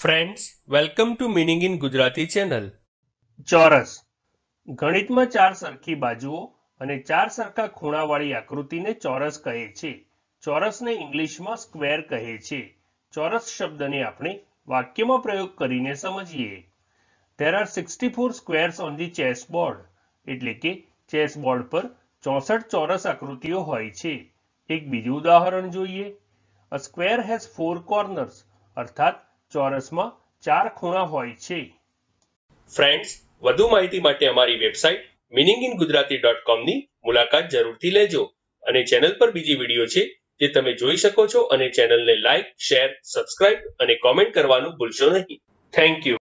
friends welcome to meaning in Gujarati channel ચોરસ ગણિતમાં ચાર સરખી બાજુઓ અને ચાર સરખા ખૂણાવાળી આકૃતિને ચોરસ કહે છે ચોરસને ઇંગ્લિશમાં સ્ક્વેર કહે છે ચોરસ શબ્દને આપણે વાક્યમાં પ્રયોગ કરીને સમજીએ there are sixty four squares on the chess board એટલે કે ચેસ બોર્ડ પર ચોસઠ ચોરસ આકૃતિઓ હોય છે એક બીજું ઉદાહરણ જોઈએ a square has four corners અર્થાત ચોરસમાં ચાર ખૂણા હોય છે ફ્રેન્ડ્સ વધુ માહિતી માટે અમારી website meaning in Gujarati dot કોમની મુલાકાત જરૂરથી લેજો અને ચેનલ પર બીજી વિડીયો છે જે તમે જોઈ શકો છો અને ચેનલને લાઇક શેર સબસ્ક્રાઇબ અને કોમેન્ટ કરવાનું ભૂલશો નહીં થેન્ક યુ